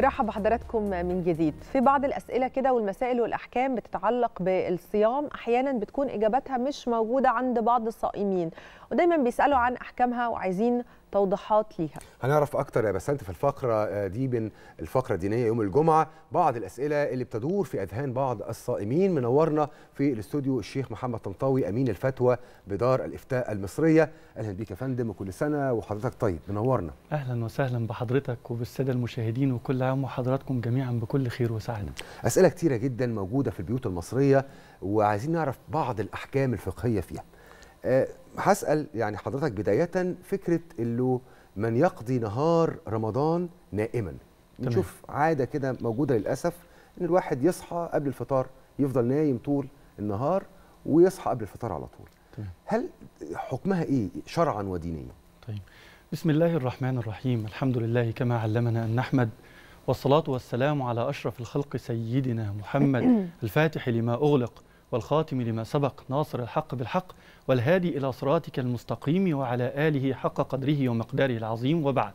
رحب بحضراتكم من جديد في بعض الأسئلة كده والمسائل والأحكام بتتعلق بالصيام أحيانا بتكون إجابتها مش موجودة عند بعض الصائمين ودايما بيسألوا عن أحكامها وعايزين توضيحات ليها هنعرف اكتر يا بسنت في الفقره آه، دي من الفقره الدينيه يوم الجمعه بعض الاسئله اللي بتدور في اذهان بعض الصائمين منورنا في الاستوديو الشيخ محمد طنطاوي امين الفتوى بدار الافتاء المصريه اهلا بيك يا فندم وكل سنه وحضرتك طيب منورنا اهلا وسهلا بحضرتك وبالساده المشاهدين وكل عام وحضراتكم جميعا بكل خير وسعاده اسئله كثيره جدا موجوده في البيوت المصريه وعايزين نعرف بعض الاحكام الفقهيه فيها آه، هسال يعني حضرتك بدايه فكره اللي من يقضي نهار رمضان نائما نشوف عاده كده موجوده للاسف ان الواحد يصحى قبل الفطار يفضل نايم طول النهار ويصحى قبل الفطار على طول طيب. هل حكمها ايه شرعا ودينيا طيب بسم الله الرحمن الرحيم الحمد لله كما علمنا ان نحمد والصلاه والسلام على اشرف الخلق سيدنا محمد الفاتح لما اغلق والخاتم لما سبق ناصر الحق بالحق والهادي إلى صراطك المستقيم وعلى آله حق قدره ومقداره العظيم وبعد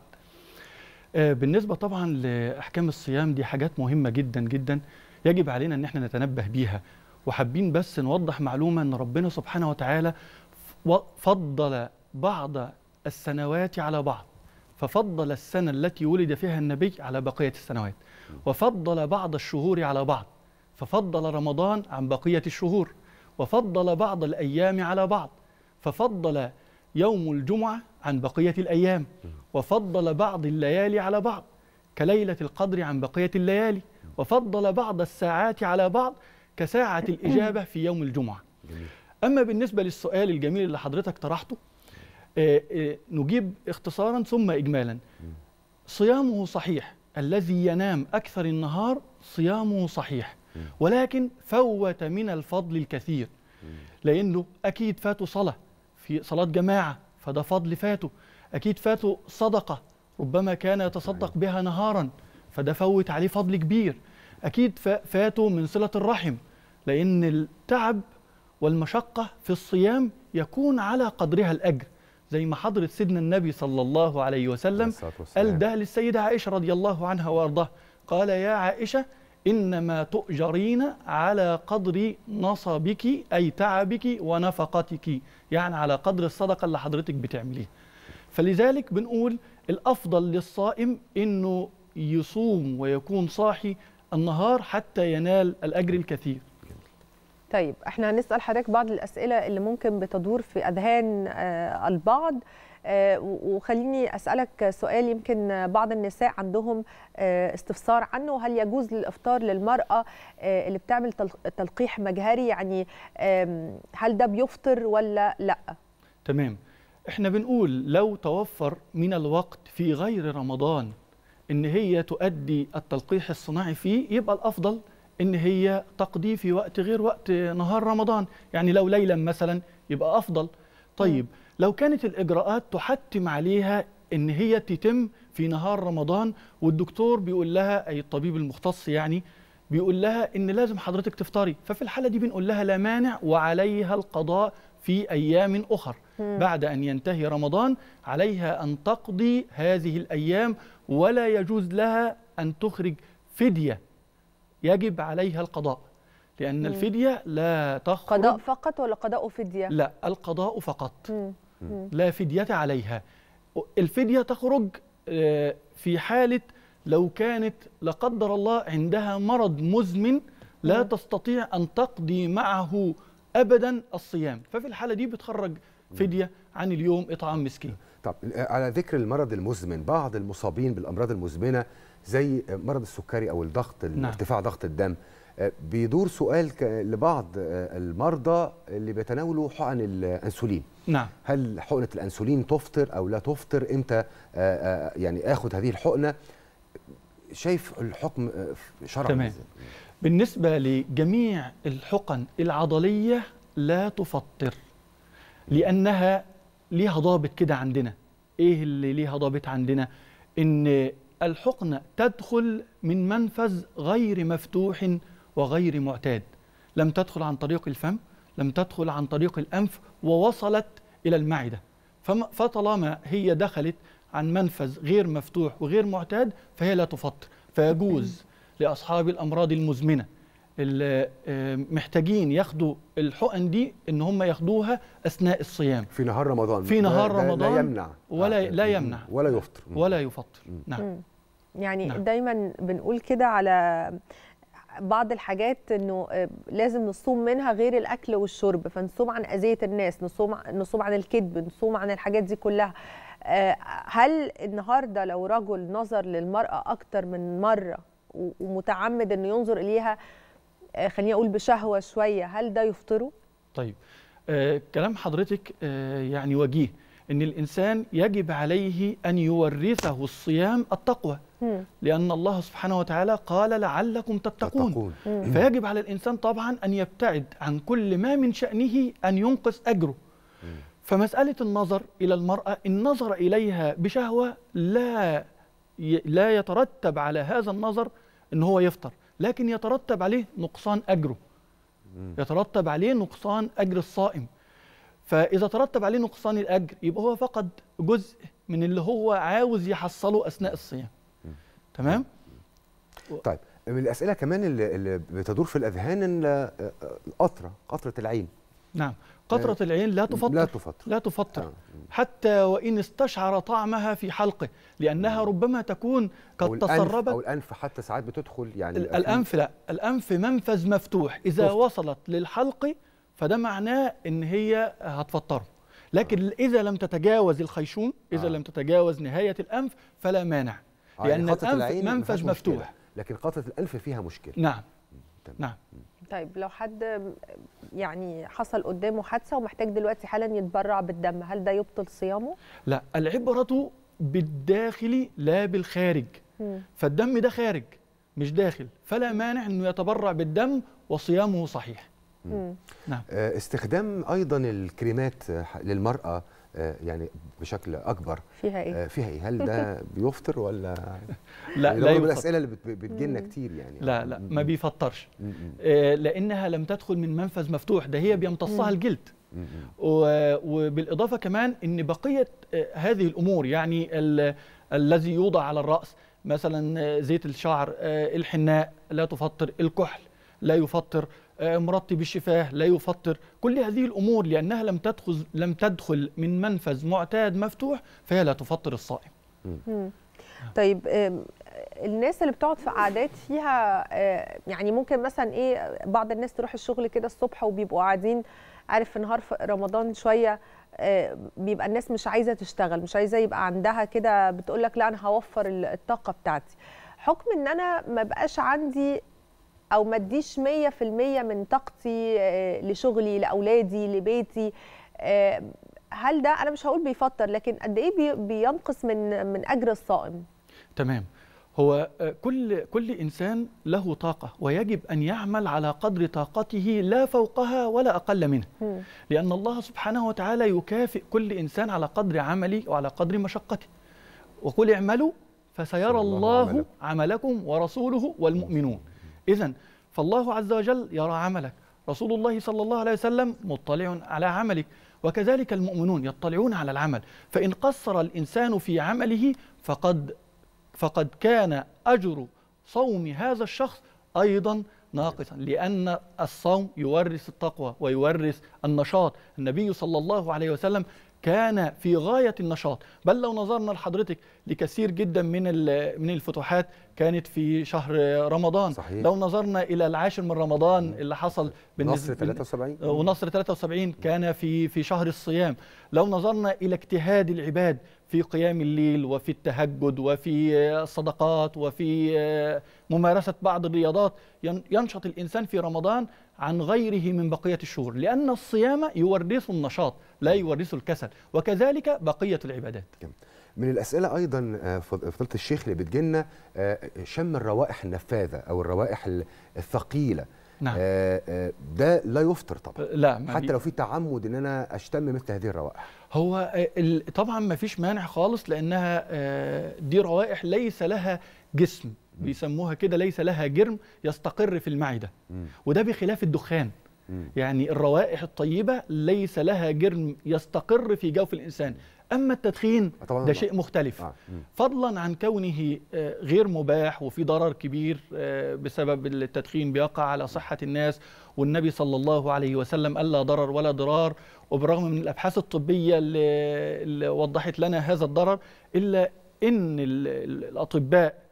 آه، بالنسبة طبعا لأحكام الصيام دي حاجات مهمة جدا جدا يجب علينا أن احنا نتنبه بيها وحابين بس نوضح معلومة أن ربنا سبحانه وتعالى فضل بعض السنوات على بعض ففضل السنة التي ولد فيها النبي على بقية السنوات وفضل بعض الشهور على بعض ففضل رمضان عن بقية الشهور وفضل بعض الأيام على بعض ففضل يوم الجمعة عن بقية الأيام وفضل بعض الليالي على بعض كليلة القدر عن بقية الليالي وفضل بعض الساعات على بعض كساعة الإجابة في يوم الجمعة أما بالنسبة للسؤال الجميل اللي حضرتك طرحته آه، آه، نجيب اختصارا ثم إجمالا صيامه صحيح الذي ينام أكثر النهار صيامه صحيح ولكن فوت من الفضل الكثير لانه اكيد فاته صلاه في صلاه جماعه فده فضل فاته اكيد فاته صدقه ربما كان يتصدق بها نهارا فده فوت عليه فضل كبير اكيد فاته من صله الرحم لان التعب والمشقه في الصيام يكون على قدرها الاجر زي ما حضرة سيدنا النبي صلى الله عليه وسلم قال ده للسيدة عائشة رضي الله عنها وارضاه قال يا عائشة إنما تؤجرين على قدر نصبك أي تعبك ونفقتك يعني على قدر الصدقة اللي حضرتك بتعمليها فلذلك بنقول الأفضل للصائم أنه يصوم ويكون صاحي النهار حتى ينال الأجر الكثير طيب احنا هنسال حضرتك بعض الاسئله اللي ممكن بتدور في اذهان آه، البعض آه، وخليني اسالك سؤال يمكن بعض النساء عندهم آه، استفسار عنه هل يجوز الافطار للمراه آه، اللي بتعمل تلقيح مجهري يعني هل ده بيفطر ولا لا تمام احنا بنقول لو توفر من الوقت في غير رمضان ان هي تؤدي التلقيح الصناعي فيه يبقى الافضل ان هي تقضيه في وقت غير وقت نهار رمضان يعني لو ليلا مثلا يبقى افضل طيب م. لو كانت الإجراءات تحتم عليها إن هي تتم في نهار رمضان والدكتور بيقول لها أي الطبيب المختص يعني بيقول لها إن لازم حضرتك تفطري ففي الحالة دي بنقول لها لا مانع وعليها القضاء في أيام أخر بعد أن ينتهي رمضان عليها أن تقضي هذه الأيام ولا يجوز لها أن تخرج فدية يجب عليها القضاء لأن الفدية لا تخرج قضاء فقط ولا قضاء وفدية؟ لا القضاء فقط مم. لا فدية عليها الفدية تخرج آه، في حالة لو كانت لا قدر الله عندها مرض مزمن لا تستطيع أن تقضي معه أبدا الصيام ففي الحالة دي بتخرج فدية عن اليوم إطعام مسكين طب على ذكر المرض المزمن بعض المصابين بالأمراض المزمنة زي مرض السكري أو الضغط نعم. ارتفاع ضغط الدم بيدور سؤال لبعض آه، المرضى اللي بيتناولوا حقن الانسولين نعم هل حقنه الانسولين تفطر او لا تفطر امتى آه، آه، يعني اخذ هذه الحقنه شايف الحكم شرعا تمام بالنسبه لجميع الحقن العضليه لا تفطر لانها ليها ضابط كده عندنا ايه اللي ليها ضابط عندنا ان الحقنه تدخل من منفذ غير مفتوح وغير معتاد لم تدخل عن طريق الفم لم تدخل عن طريق الأنف ووصلت إلى المعدة فطالما هي دخلت عن منفذ غير مفتوح وغير معتاد فهي لا تفطر فيجوز لأصحاب الأمراض المزمنة اللي آه، محتاجين ياخدوا الحقن دي ان هم ياخدوها اثناء الصيام في نهار رمضان في نهار لا رمضان آه، لا يمنع ولا لا يمنع ولا يفطر ولا يفطر نعم يعني نعم. دايما بنقول كده على بعض الحاجات انه آه، لازم نصوم منها غير الاكل والشرب فنصوم عن اذيه الناس نصوم نصوم عن الكذب نصوم عن الحاجات دي كلها آه، هل النهارده لو رجل نظر للمراه اكتر من مره ومتعمد انه ينظر اليها آه، خليني اقول بشهوه شويه هل ده يفطره طيب آه كلام حضرتك آه يعني وجيه أن الإنسان يجب عليه أن يورثه الصيام التقوى لأن الله سبحانه وتعالى قال لعلكم تتقون فيجب على الإنسان طبعا أن يبتعد عن كل ما من شأنه أن ينقص أجره فمسألة النظر إلى المرأة إن نظر إليها بشهوة لا لا يترتب على هذا النظر أن هو يفطر لكن يترتب عليه نقصان أجره يترتب عليه نقصان أجر الصائم فاذا ترتب عليه نقصان الاجر يبقى هو فقد جزء من اللي هو عاوز يحصله اثناء الصيام تمام طيب. طيب من الاسئله كمان اللي بتدور في الاذهان القطره آه، قطره العين نعم قطرة يعني العين لا تفطر لا تفطر لا تفطر آه. حتى وإن استشعر طعمها في حلقه لأنها ربما تكون قد تسربت أو الأنف حتى ساعات بتدخل يعني الأنف لا الأنف منفذ مفتوح إذا تفطر. وصلت للحلق فده معناه ان هي هتفطره لكن آه. اذا لم تتجاوز الخيشوم اذا آه. لم تتجاوز نهايه الانف فلا مانع آه يعني لان يعني الانف منفذ مفتوح لكن قطره الانف فيها مشكله نعم تمام. نعم طيب لو حد يعني حصل قدامه حادثه ومحتاج دلوقتي حالا يتبرع بالدم هل ده يبطل صيامه لا العبره بالداخل لا بالخارج مم. فالدم ده خارج مش داخل فلا مانع انه يتبرع بالدم وصيامه صحيح نعم. آه، استخدام ايضا الكريمات للمراه آه، يعني بشكل اكبر فيها ايه فيها ايه هل ده بيفطر ولا لا لا يعني من الاسئله اللي بتجي لنا كتير يعني لا لا ما بيفطرش آه، لانها لم تدخل من منفذ مفتوح ده هي بيمتصها الجلد وبالاضافه كمان ان بقيه هذه الامور يعني الذي يوضع على الراس مثلا زيت الشعر الحناء لا تفطر الكحل لا يفطر آه، مرطب الشفاه لا يفطر كل هذه الأمور لأنها لم تدخل, لم تدخل من منفذ معتاد مفتوح فهي لا تفطر الصائم طيب الناس اللي بتقعد في قعدات فيها آه، يعني ممكن مثلا ايه بعض الناس تروح الشغل كده الصبح وبيبقوا قاعدين عارف في نهار في رمضان شويه آه، بيبقى الناس مش عايزه تشتغل مش عايزه يبقى عندها كده بتقول لك لا انا هوفر الطاقه بتاعتي حكم ان انا ما بقاش عندي او ما اديش 100% من طاقتي آه، لشغلي لاولادي لبيتي آه، هل ده انا مش هقول بيفطر لكن قد ايه بينقص من من اجر الصائم تمام هو آه، كل كل انسان له طاقه ويجب ان يعمل على قدر طاقته لا فوقها ولا اقل منها لان الله سبحانه وتعالى يكافئ كل انسان على قدر عمله وعلى قدر مشقته وقل اعملوا فسيرى الله, الله عملكم ورسوله والمؤمنون إذا فالله عز وجل يرى عملك رسول الله صلى الله عليه وسلم مطلع على عملك وكذلك المؤمنون يطلعون على العمل فإن قصر الإنسان في عمله فقد فقد كان أجر صوم هذا الشخص أيضا ناقصا لأن الصوم يورث التقوى ويورث النشاط النبي صلى الله عليه وسلم كان في غايه النشاط بل لو نظرنا لحضرتك لكثير جدا من من الفتوحات كانت في شهر رمضان صحيح. لو نظرنا الى العاشر من رمضان اللي حصل بالنسبه نصر 73 ونصر 73 كان في في شهر الصيام لو نظرنا الى اجتهاد العباد في قيام الليل وفي التهجد وفي الصدقات وفي ممارسة بعض الرياضات ينشط الإنسان في رمضان عن غيره من بقية الشهور لأن الصيام يورث النشاط لا نعم. يورث الكسل وكذلك بقية العبادات من الأسئلة أيضا آه، فضيلة الشيخ اللي آه، بتجينا شم الروائح النفاذة أو الروائح الثقيلة نعم. آه، آه، ده لا يفطر طبعا آه، لا حتى لو في تعمد ان انا اشتم مثل هذه الروائح هو طبعا ما فيش مانع خالص لانها دي روائح ليس لها جسم بيسموها كده ليس لها جرم يستقر في المعده وده بخلاف الدخان يعني الروائح الطيبة ليس لها جرم يستقر في جوف الإنسان أما التدخين ده شيء مختلف آه، فضلا عن كونه آه، غير مباح وفي ضرر كبير آه، بسبب التدخين بيقع على صحة الناس والنبي صلى الله عليه وسلم قال لا ضرر ولا ضرار وبرغم من الأبحاث الطبية اللي وضحت لنا هذا الضرر إلا إن الأطباء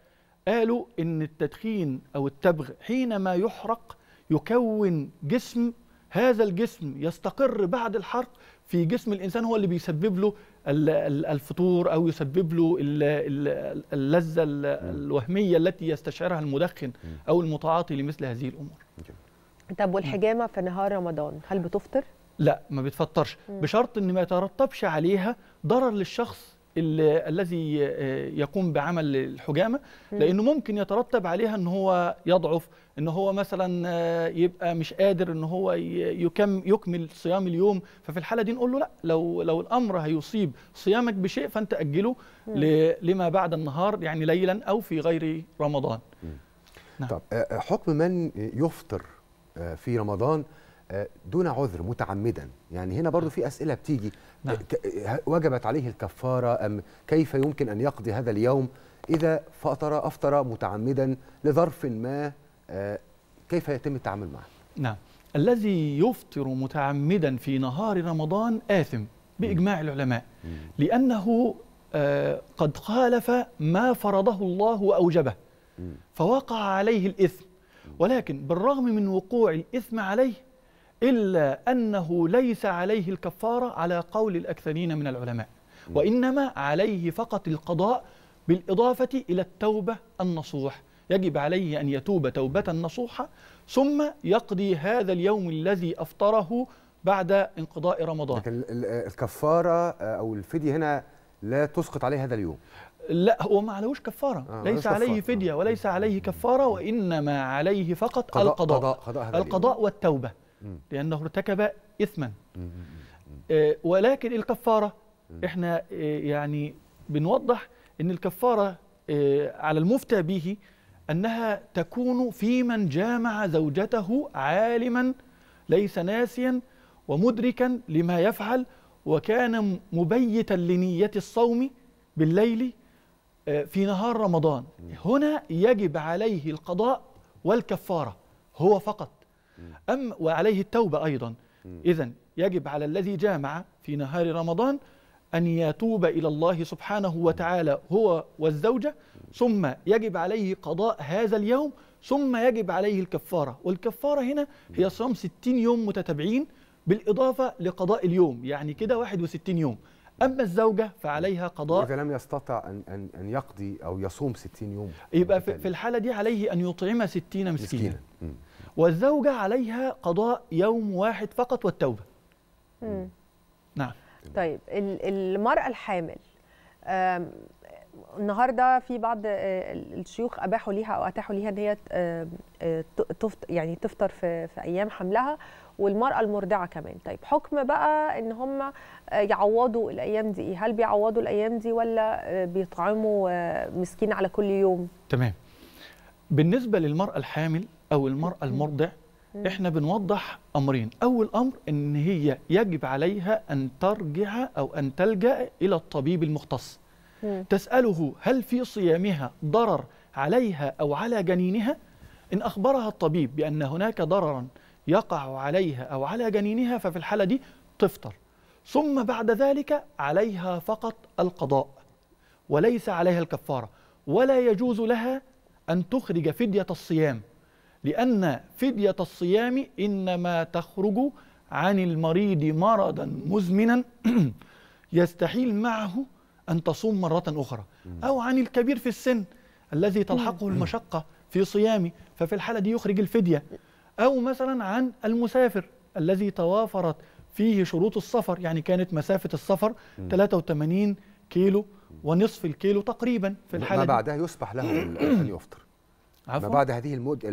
قالوا إن التدخين أو التبغ حينما يحرق يكون جسم هذا الجسم يستقر بعد الحرق في جسم الانسان هو اللي بيسبب له الفطور او يسبب له اللذه الوهميه التي يستشعرها المدخن او المتعاطي لمثل هذه الامور. طب والحجامه في نهار رمضان هل بتفطر؟ لا ما بتفطرش بشرط ان ما يترتبش عليها ضرر للشخص الذي آه، يقوم بعمل الحجامه لانه ممكن يترتب عليها ان هو يضعف ان هو مثلا آه، يبقى مش قادر ان هو يكم يكمل صيام اليوم ففي الحاله دي نقول له لا لو لو الامر هيصيب صيامك بشيء فانت اجله لما بعد النهار يعني ليلا او في غير رمضان نعم. طب آه، حكم من يفطر في رمضان دون عذر متعمدا يعني هنا برضو في أسئلة بتيجي نعم. وجبت عليه الكفارة أم كيف يمكن أن يقضي هذا اليوم إذا فطر أفطر متعمدا لظرف ما آه، كيف يتم التعامل معه نعم الذي يفطر متعمدا في نهار رمضان آثم بإجماع العلماء لأنه آه، قد خالف ما فرضه الله وأوجبه فوقع عليه الإثم ولكن بالرغم من وقوع الإثم عليه إلا أنه ليس عليه الكفارة على قول الأكثرين من العلماء وإنما عليه فقط القضاء بالإضافة إلى التوبة النصوح يجب عليه أن يتوب توبة نصوحة ثم يقضي هذا اليوم الذي أفطره بعد انقضاء رمضان لكن الكفارة آه، أو الفدية هنا لا تسقط عليه هذا اليوم لا هو ما عليهوش كفارة آه ليس عليه فدية وليس عليه كفارة وإنما عليه فقط قضاء القضاء قضاء قضاء القضاء والتوبة لأنه ارتكب إثما آه، ولكن الكفارة إحنا آه، يعني بنوضح أن الكفارة آه، على المفتى به أنها تكون في من جامع زوجته عالما ليس ناسيا ومدركا لما يفعل وكان مبيتا لنية الصوم بالليل في نهار رمضان هنا يجب عليه القضاء والكفارة هو فقط أم وعليه التوبة أيضا إذا يجب على الذي جامع في نهار رمضان أن يتوب إلى الله سبحانه وتعالى هو والزوجة ثم يجب عليه قضاء هذا اليوم ثم يجب عليه الكفارة والكفارة هنا هي نعم. صيام 60 يوم متتابعين بالإضافة لقضاء اليوم يعني كده 61 يوم أما الزوجة فعليها قضاء إذا لم يستطع أن, أن, أن يقضي أو يصوم 60 يوم يبقى في الحالة دي عليه أن يطعم 60 مسكينا, مسكينا. والزوجة عليها قضاء يوم واحد فقط والتوبة مم. نعم طيب المرأة الحامل النهارده في بعض الشيوخ اباحوا ليها او اتاحوا ليها ان هي يعني تفطر في في ايام حملها والمراه المرضعه كمان طيب حكم بقى ان هم يعوضوا الايام دي إيه؟ هل بيعوضوا الايام دي ولا بيطعموا مسكين على كل يوم تمام بالنسبه للمراه الحامل او المراه المرضع احنا بنوضح امرين اول امر ان هي يجب عليها ان ترجع او ان تلجا الى الطبيب المختص تساله هل في صيامها ضرر عليها او على جنينها ان اخبرها الطبيب بان هناك ضررا يقع عليها او على جنينها ففي الحاله دي تفطر ثم بعد ذلك عليها فقط القضاء وليس عليها الكفاره ولا يجوز لها ان تخرج فديه الصيام لأن فدية الصيام إنما تخرج عن المريض مرضا مزمنا يستحيل معه أن تصوم مرة أخرى أو عن الكبير في السن الذي تلحقه المشقة في صيامه ففي الحالة دي يخرج الفدية أو مثلا عن المسافر الذي توافرت فيه شروط السفر يعني كانت مسافة السفر 83 كيلو ونصف الكيلو تقريبا في الحالة ما بعدها يسمح له أن يفطر عفوا ما بعد هذه المد...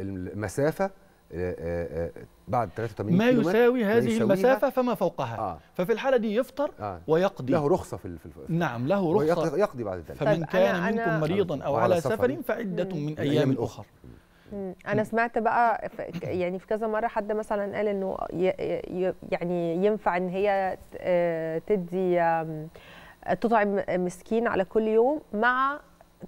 المسافه آه، آه، آه، بعد 83 ما يساوي هذه المسافة فما فوقها آه. ففي الحالة دي يفطر آه. ويقضي له رخصة في الف... نعم له رخصة يقضي بعد ذلك فمن طيب، كان أنا منكم أنا مريضا أو على سفر فعدة من, من أيام أخر انا سمعت بقى يعني في كذا مره حد مثلا قال انه يعني ينفع ان هي تدي تطعم مسكين على كل يوم مع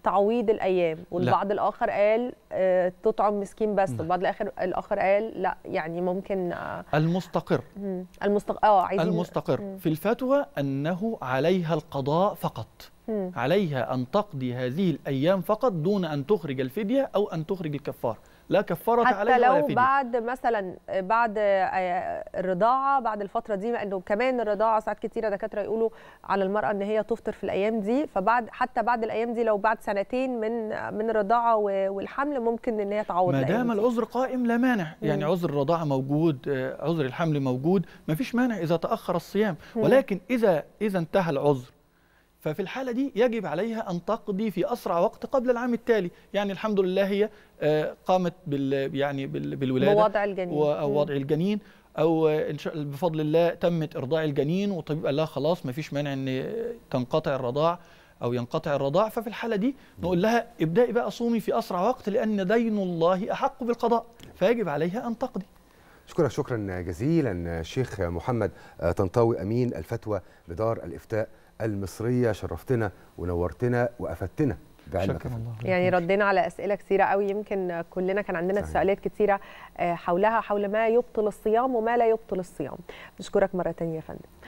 تعويض الايام والبعض لا. الاخر قال آه تطعم مسكين بس والبعض الاخر الاخر قال لا يعني ممكن آه المستقر مم. المستق اه عايزين المستقر مم. في الفتوى انه عليها القضاء فقط مم. عليها ان تقضي هذه الايام فقط دون ان تخرج الفديه او ان تخرج الكفاره لا كفاره عليه حتى لو بعد مثلا بعد آه، الرضاعه بعد الفتره دي لانه كمان الرضاعه ساعات كتيره دكاتره يقولوا على المراه ان هي تفطر في الايام دي فبعد حتى بعد الايام دي لو بعد سنتين من من الرضاعه والحمل ممكن ان هي تعوض ما دام العذر قائم لا مانع يعني عذر الرضاعه موجود آه، عذر الحمل موجود ما فيش مانع اذا تاخر الصيام ولكن اذا اذا انتهى العذر ففي الحالة دي يجب عليها أن تقضي في أسرع وقت قبل العام التالي يعني الحمد لله هي آه، قامت بال يعني بالولادة ووضع الجنين ووضع الجنين أو بفضل الله تمت إرضاع الجنين والطبيب قال لها خلاص ما فيش مانع أن تنقطع الرضاع أو ينقطع الرضاع ففي الحالة دي نقول لها ابدأي بقى صومي في أسرع وقت لأن دين الله أحق بالقضاء فيجب عليها أن تقضي أشكرك شكرا جزيلا شيخ محمد آه، طنطاوي أمين الفتوى بدار الإفتاء المصريه شرفتنا ونورتنا وافدتنا الله. يعني ردينا على اسئله كثيره قوي يمكن كلنا كان عندنا تساؤلات كثيره آه، حولها حول ما يبطل الصيام وما لا يبطل الصيام نشكرك مره ثانيه يا فندم